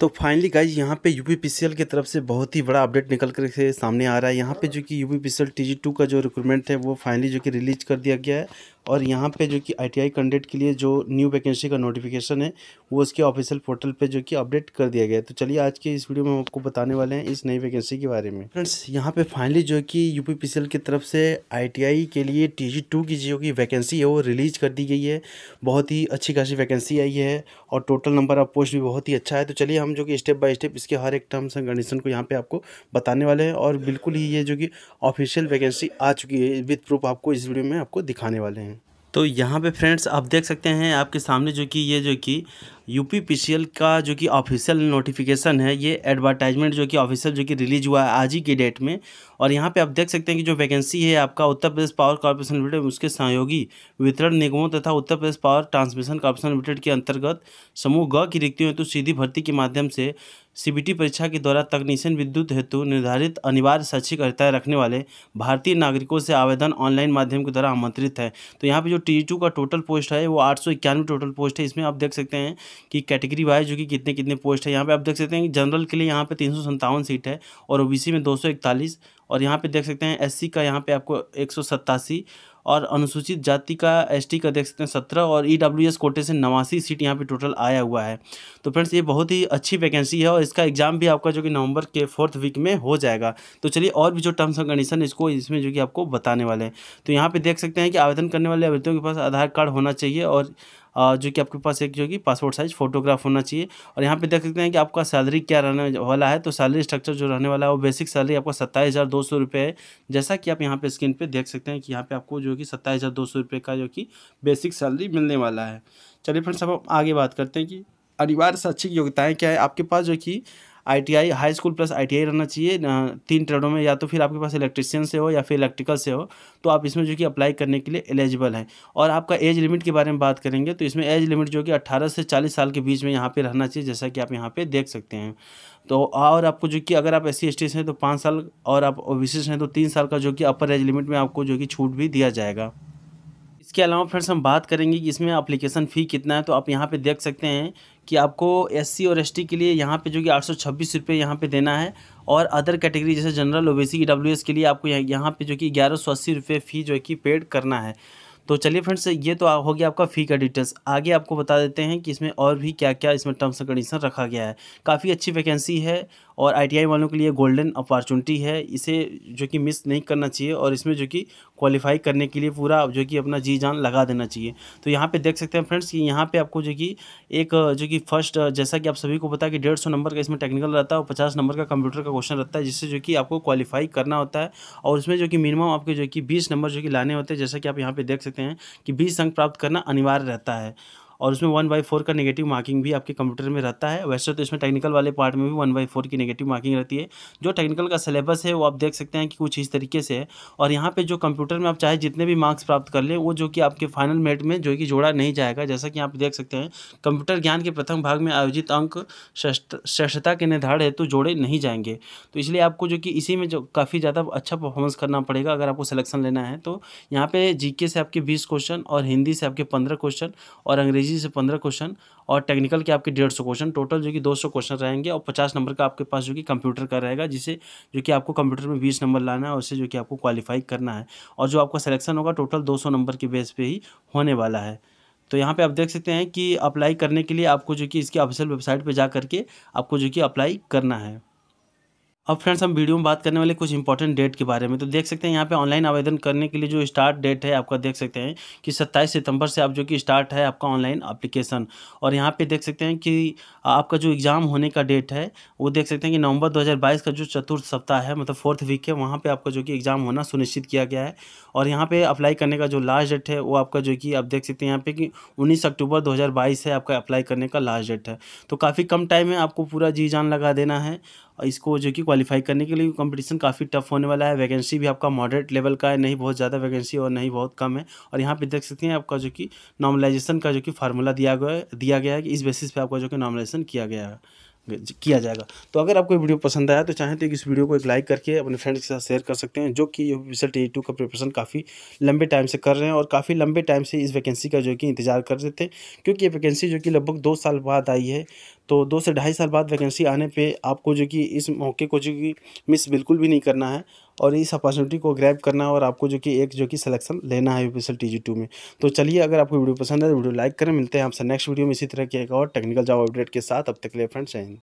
तो finally guys यहाँ पे यू पी की तरफ से बहुत ही बड़ा अपडेट निकल कर सामने आ रहा है यहाँ पे जो कि U P T G two का जो रिक्रूटमेंट है वो फाइनली जो कि रिलीज कर दिया गया है और यहाँ पे जो कि आईटीआई कैंडिडेट के लिए जो न्यू वैकेंसी का नोटिफिकेशन है वो उसके ऑफिशियल पोर्टल पे जो कि अपडेट कर दिया गया है तो चलिए आज के इस वीडियो में हम आपको बताने वाले हैं इस नई वैकेंसी के बारे में फ्रेंड्स यहाँ पे फाइनली जो कि यू पी की तरफ से आई के लिए टी की जो कि वैकेंसी है वो रिलीज़ कर दी गई है बहुत ही अच्छी खासी वैकेंसी आई है और टोटल नंबर ऑफ पोस्ट भी बहुत ही अच्छा है तो चलिए हम जो कि स्टेप बाय स्टेप इसके हर एक टर्म्स एंड कंडीशन को यहाँ पर आपको बताने वाले हैं और बिल्कुल ही ये जो कि ऑफिशियल वैकेंसी आ चुकी है विथ प्रूफ आपको इस वीडियो में आपको दिखाने वाले हैं तो यहाँ पे फ्रेंड्स आप देख सकते हैं आपके सामने जो कि ये जो कि यूपीपीसीएल का जो कि ऑफिशियल नोटिफिकेशन है ये एडवर्टाइजमेंट जो कि ऑफिशियल जो कि रिलीज हुआ है आज ही की डेट में और यहाँ पे आप देख सकते हैं कि जो वैकेंसी है आपका Uttar Pradesh power corporation limited उसके सहयोगी वितरण निगमों तथा Uttar Pradesh power transmission corporation limited के अंतर्गत समूह ग की रिक्तियों हेतु सीधी भर्ती के माध्यम से सी परीक्षा के द्वारा तकनीशियन विद्युत हेतु निर्धारित अनिवार्य शैक्षिक अर्हता रखने वाले भारतीय नागरिकों से आवेदन ऑनलाइन माध्यम के द्वारा आमंत्रित है तो यहाँ पर जो टी का टोटल पोस्ट है वो आठ टोटल पोस्ट है इसमें आप देख सकते हैं कि कैटेगरी वाइज जो कि कितने कितने पोस्ट है यहाँ पे आप देख सकते हैं जनरल के लिए यहाँ पे तीन सीट है और ओबीसी में दो और यहाँ पे देख सकते हैं एससी का यहाँ पे आपको एक और अनुसूचित जाति का एसटी का देख सकते हैं सत्रह और ईडब्ल्यूएस e कोटे से नवासी सीट यहाँ पे टोटल आया हुआ है तो फ्रेंड्स ये बहुत ही अच्छी वैकेंसी है और इसका एग्जाम भी आपका जो कि नवंबर के फोर्थ वीक में हो जाएगा तो चलिए और भी जो टर्म्स एंड कंडीशन इसको इसमें जो कि आपको बताने वाले हैं तो यहाँ पर देख सकते हैं कि आवेदन करने वाले अभ्यर्थियों के पास आधार कार्ड होना चाहिए और जो कि आपके पास एक जो कि पासपोर्ट साइज़ फोटोग्राफ होना चाहिए और यहाँ पे देख सकते हैं कि आपका सैलरी क्या रहने वाला है तो सैलरी स्ट्रक्चर जो रहने वाला है वो बेसिक सैलरी आपका सत्ताईस हज़ार दो सौ रुपये है जैसा कि आप यहाँ पे स्क्रीन पे देख सकते हैं कि यहाँ पे आपको जो कि सत्ताईस हज़ार दो सौ रुपये का जो कि बेसिक सैलरी मिलने वाला है चलिए फ्रेंड्स अब आगे बात करते हैं कि अनिवार्य शैक्षिक योग्यताएँ क्या है आपके पास जो कि ITI high school plus ITI रहना चाहिए तीन ट्रेडों में या तो फिर आपके पास इलेक्ट्रिशियन से हो या फिर इलेक्ट्रिकल से हो तो आप इसमें जो कि अप्लाई करने के लिए एलिजिबल हैं और आपका एज लिमिट के बारे में बात करेंगे तो इसमें एज लिमिट जो कि अट्ठारह से चालीस साल के बीच में यहाँ पर रहना चाहिए जैसा कि आप यहाँ पर देख सकते हैं तो और आपको जो कि अगर आप एस सी से हैं तो पाँच साल और आप ओ से हैं तो तीन साल का जो कि अपर एज लिमिट में आपको जो कि छूट भी दिया जाएगा इसके अलावा फ्रेंड्स हम बात करेंगे कि इसमें अप्लीकेशन फ़ी कितना है तो आप यहाँ पे देख सकते हैं कि आपको एस और एस के लिए यहाँ पे जो कि आठ सौ छब्बीस रुपये यहाँ पर देना है और अदर कैटेगरी जैसे जनरल ओ बी सी के लिए आपको यहाँ पे जो कि ग्यारह सौ अस्सी रुपये फ़ी जो है कि पेड करना है तो चलिए फ्रेंड्स ये तो हो गया आपका फ़ी का डिटेल्स आगे आपको बता देते हैं कि इसमें और भी क्या क्या इसमें टर्म्स एंड कंडीशन रखा गया है काफ़ी अच्छी वैकेंसी है और आई वालों के लिए गोल्डन अपॉर्चुनिटी है इसे जो कि मिस नहीं करना चाहिए और इसमें जो कि क्वालिफाई करने के लिए पूरा जो कि अपना जी जान लगा देना चाहिए तो यहाँ पे देख सकते हैं फ्रेंड्स कि यहाँ पे आपको जो कि एक जो कि फर्स्ट जैसा कि आप सभी को पता है कि डेढ़ सौ नंबर का इसमें टेक्निकल रहता है और पचास नंबर का कंप्यूटर का क्वेश्चन रहता है जिससे जो कि आपको क्वालिफाई करना होता है और उसमें जो कि मिनिमम आपके जो कि बीस नंबर जो कि लाने होते हैं जैसा कि आप यहाँ पर देख सकते हैं कि बीस अंक प्राप्त करना अनिवार्य रहता है और उसमें वन बाई फोर का नेगेटिव मार्किंग भी आपके कंप्यूटर में रहता है वैसे तो इसमें टेक्निकल वाले पार्ट में भी वन बाई फोर की नेगेटिव मार्किंग रहती है जो टेक्निकल का सिलेबस है वो आप देख सकते हैं कि कुछ इस तरीके से है और यहाँ पर जो कंप्यूटर में आप चाहे जितने भी मार्क्स प्राप्त कर लें वो जो कि आपके फाइनल मेट में जो कि जोड़ा नहीं जाएगा जैसा कि आप देख सकते हैं कंप्यूटर ज्ञान के प्रथम भाग में आयोजित अंक श्रेष्ठता के निर्धारण हेतु जोड़े नहीं जाएंगे तो इसलिए आपको जो कि इसी में जो काफ़ी ज़्यादा अच्छा परफॉर्मेंस करना पड़ेगा अगर आपको सिलेक्शन लेना है तो यहाँ पर जी से आपके बीस क्वेश्चन और हिंदी से आपके पंद्रह क्वेश्चन और अंग्रेजी अंग्रेजी से पंद्रह क्वेश्चन और टेक्निकल के आपके डेढ़ सौ क्वेश्चन टोटल जो कि दो सौ क्वेश्चन रहेंगे और पचास नंबर का आपके पास जो कि कंप्यूटर का रहेगा जिसे जो कि आपको कंप्यूटर में बीस नंबर लाना है उससे जो कि आपको क्वालिफाई करना है और जो आपका सिलेक्शन होगा टोटल दो सौ नंबर के बेस पर ही होने वाला है तो यहाँ पे आप देख सकते हैं कि अप्लाई करने के लिए आपको जो कि इसके ऑफिशियल वेबसाइट पे जा करके आपको जो कि अप्लाई करना है अब फ्रेंड्स हम वीडियो में बात करने वाले कुछ इंपॉर्टेंट डेट के बारे में तो देख सकते हैं यहाँ पे ऑनलाइन आवेदन करने के लिए जो स्टार्ट डेट है आपका देख सकते हैं कि 27 सितंबर से आप जो कि स्टार्ट है आपका ऑनलाइन एप्लीकेशन और यहाँ पे देख सकते हैं कि आपका जो एग्ज़ाम होने का डेट है वो देख सकते हैं कि नवंबर दो का जो चतुर्थ सप्ताह है मतलब फोर्थ वीक है वहाँ पर आपका जो कि एग्ज़ाम होना सुनिश्चित किया गया है और यहाँ पर अप्लाई करने का जो लास्ट डेट है वो आपका जो कि आप देख सकते हैं यहाँ पे कि उन्नीस अक्टूबर दो है आपका अप्लाई करने का लास्ट डेट है तो काफ़ी कम टाइम है आपको पूरा जी जान लगा देना है इसको जो कि क्वालिफाई करने के लिए कंपटीशन काफ़ी टफ होने वाला है वैकेंसी भी आपका मॉडरेट लेवल का है नहीं बहुत ज़्यादा वैकेंसी और नहीं बहुत कम है और यहाँ पे देख सकते हैं आपका जो कि नॉर्मलाइजेशन का जो कि फार्मूला दिया गया दिया गया है कि इस बेसिस पे आपका जो कि नॉर्मलाइजेशन किया गया है किया जाएगा तो अगर आपको वीडियो पसंद आया तो चाहें तो इस वीडियो को एक लाइक करके अपने फ्रेंड्स के साथ शेयर कर सकते हैं जो कि यूपीएसएल टी टू का प्रिपरेशन काफ़ी लंबे टाइम से कर रहे हैं और काफ़ी लंबे टाइम से इस वैकेंसी का जो कि इंतजार कर रहे थे क्योंकि ये वैकेंसी जो कि लगभग दो साल बाद आई है तो दो से ढाई साल बाद वैकेंसी आने पर आपको जो कि इस मौके को जो कि मिस बिल्कुल भी नहीं करना है और इस अपॉर्चुनिटी को ग्रैब करना और आपको जो कि एक जो कि सिलेक्शन लेना है यूपीएसएल टी जी टू में तो चलिए अगर आपको वीडियो पसंद है तो वीडियो लाइक करें मिलते हैं आपसे नेक्स्ट वीडियो में इसी तरह की एक और टेक्निकल जॉब अपडेट के साथ अब तक के लिए फ्रेंड्स जय